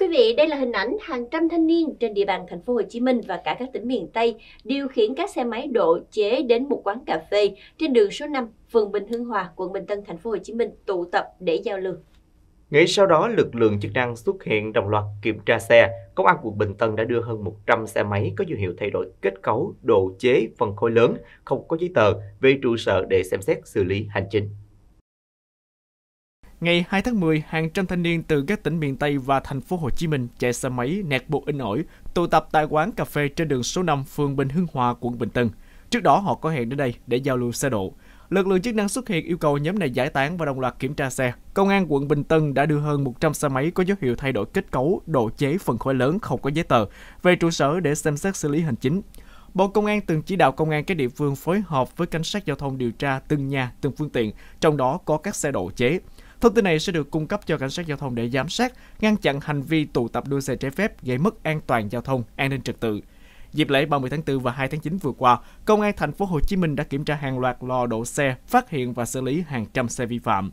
quý vị, đây là hình ảnh hàng trăm thanh niên trên địa bàn thành phố Hồ Chí Minh và cả các tỉnh miền Tây điều khiển các xe máy độ chế đến một quán cà phê trên đường số 5, phường Bình Hưng Hòa, quận Bình Tân, thành phố Hồ Chí Minh tụ tập để giao lưu. Ngay sau đó, lực lượng chức năng xuất hiện đồng loạt kiểm tra xe. Công an quận Bình Tân đã đưa hơn 100 xe máy có dấu hiệu thay đổi kết cấu, độ chế, phần khối lớn, không có giấy tờ về trụ sở để xem xét xử lý hành chính. Ngày 2 tháng 10, hàng trăm thanh niên từ các tỉnh miền Tây và thành phố Hồ Chí Minh chạy xe máy nẹt bột in ỏi, tụ tập tại quán cà phê trên đường số 5 phường Bình Hưng Hòa, quận Bình Tân. Trước đó họ có hẹn đến đây để giao lưu xe độ. Lực lượng chức năng xuất hiện yêu cầu nhóm này giải tán và đồng loạt kiểm tra xe. Công an quận Bình Tân đã đưa hơn 100 xe máy có dấu hiệu thay đổi kết cấu, độ chế phần khối lớn không có giấy tờ về trụ sở để xem xét xử lý hành chính. Bộ Công an từng chỉ đạo công an các địa phương phối hợp với cảnh sát giao thông điều tra từng nhà, từng phương tiện, trong đó có các xe độ chế. Thông tin này sẽ được cung cấp cho cảnh sát giao thông để giám sát, ngăn chặn hành vi tụ tập đua xe trái phép gây mất an toàn giao thông, an ninh trật tự. Dịp lễ 30 tháng 4 và 2 tháng 9 vừa qua, Công an thành phố Hồ Chí Minh đã kiểm tra hàng loạt lò độ xe, phát hiện và xử lý hàng trăm xe vi phạm.